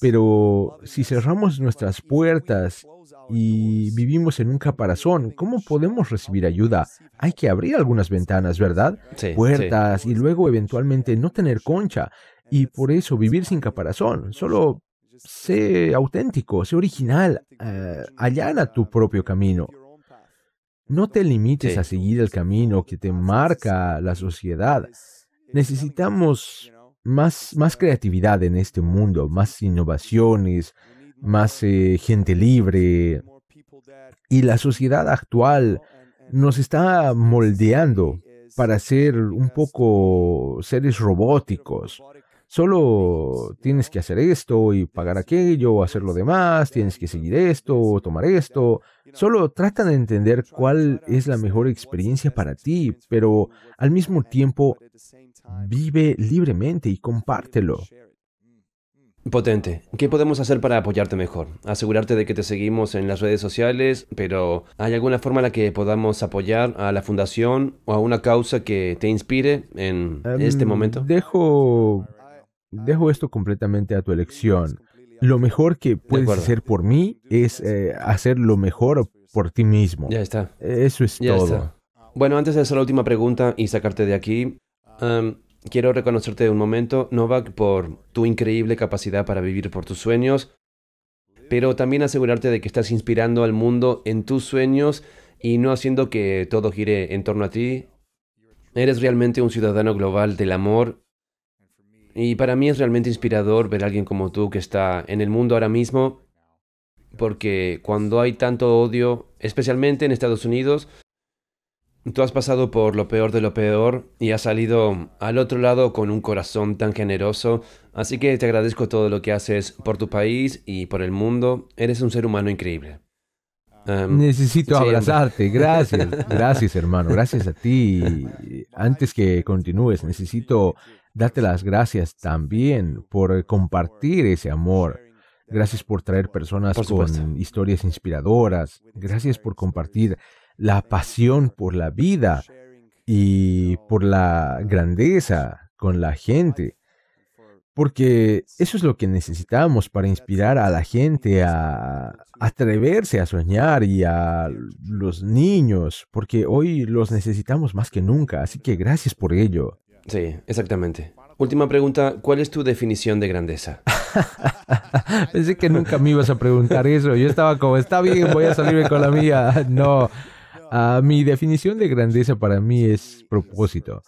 pero si cerramos nuestras puertas y vivimos en un caparazón, ¿cómo podemos recibir ayuda? Hay que abrir algunas ventanas, ¿verdad? puertas y luego eventualmente no tener concha. Y por eso vivir sin caparazón, solo sé auténtico, sé original, eh, allana tu propio camino. No te limites a seguir el camino que te marca la sociedad. Necesitamos más, creatividad en este mundo, más innovaciones, más eh, gente libre. Y la sociedad actual nos está moldeando para ser un poco seres robóticos. Solo tienes que hacer esto y pagar aquello, hacer lo demás, tienes que seguir esto, o tomar esto. Solo trata de entender cuál es la mejor experiencia para ti, pero al mismo tiempo vive libremente y compártelo. Potente. ¿Qué podemos hacer para apoyarte mejor? Asegurarte de que te seguimos en las redes sociales, pero ¿hay alguna forma en la que podamos apoyar a la fundación o a una causa que te inspire en em, este momento? Dejo, dejo esto completamente a tu elección. Lo mejor que puedes hacer por mí es eh, hacer lo mejor por ti mismo. Ya está. Eso es todo. Bueno, antes de hacer la última pregunta y sacarte de aquí, quiero reconocerte un momento, Novak, por tu increíble capacidad para vivir por tus sueños, pero también asegurarte de que estás inspirando al mundo en tus sueños y no haciendo que todo gire en torno a ti. Eres realmente un ciudadano global del amor y para mí es realmente inspirador ver a alguien como tú que está en el mundo ahora mismo, porque cuando hay tanto odio, especialmente en Estados Unidos, Tú has pasado por lo peor de lo peor y has salido al otro lado con un corazón tan generoso, así que te agradezco todo lo que haces por tu país y por el mundo. Eres un ser humano increíble. Necesito abrazarte, [laughs] gracias, gracias hermano, gracias a ti. Antes que continúes, necesito darte las gracias también por compartir ese amor. Gracias por traer personas con historias inspiradoras. Gracias por compartir la pasión por la vida y por la grandeza con la gente. Porque eso es lo que necesitamos para inspirar a la gente a atreverse a soñar y a los niños, porque hoy los necesitamos más que nunca, así que gracias por ello. Sí, exactamente. Última pregunta, ¿cuál es tu definición de grandeza? [laughs] Pensé que nunca me ibas a preguntar eso. Yo estaba como, está bien, voy a salirme con la mía. [laughs] No, Ah, mi definición de grandeza para mí es propósito.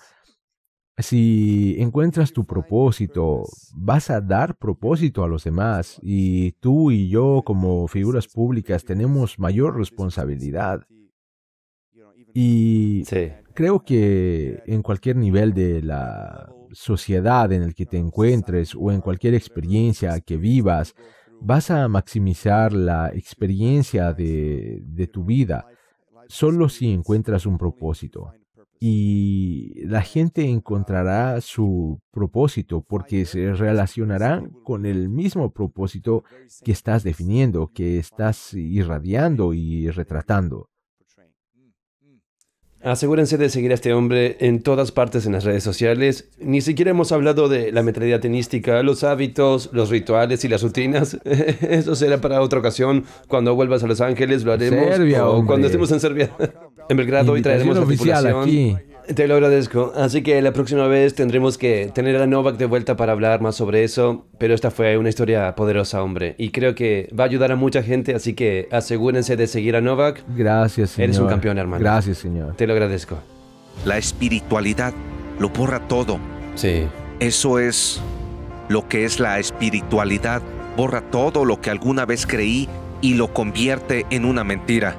Si encuentras tu propósito, vas a dar propósito a los demás y tú y yo como figuras públicas tenemos mayor responsabilidad. Y creo que en cualquier nivel de la sociedad en el que te encuentres o en cualquier experiencia que vivas, vas a maximizar la experiencia de tu vida solo si encuentras un propósito. Y la gente encontrará su propósito porque se relacionará con el mismo propósito que estás definiendo, que estás irradiando y retratando. Asegúrense de seguir a este hombre en todas partes en las redes sociales. Ni siquiera hemos hablado de la metralidad tenística, los hábitos, los rituales y las rutinas. [laughs] Eso será para otra ocasión. Cuando vuelvas a Los Ángeles lo haremos. Serbia, o cuando estemos en Serbia. [laughs] En Belgrado hoy traeremos la oficial Te lo agradezco. Así que la próxima vez tendremos que tener a Novak de vuelta para hablar más sobre eso. Pero esta fue una historia poderosa, hombre. Y creo que va a ayudar a mucha gente. Así que asegúrense de seguir a Novak. Gracias, señor. Eres un campeón, hermano. Gracias, señor. Te lo agradezco. La espiritualidad lo borra todo. Sí. Eso es lo que es la espiritualidad. Borra todo lo que alguna vez creí y lo convierte en una mentira.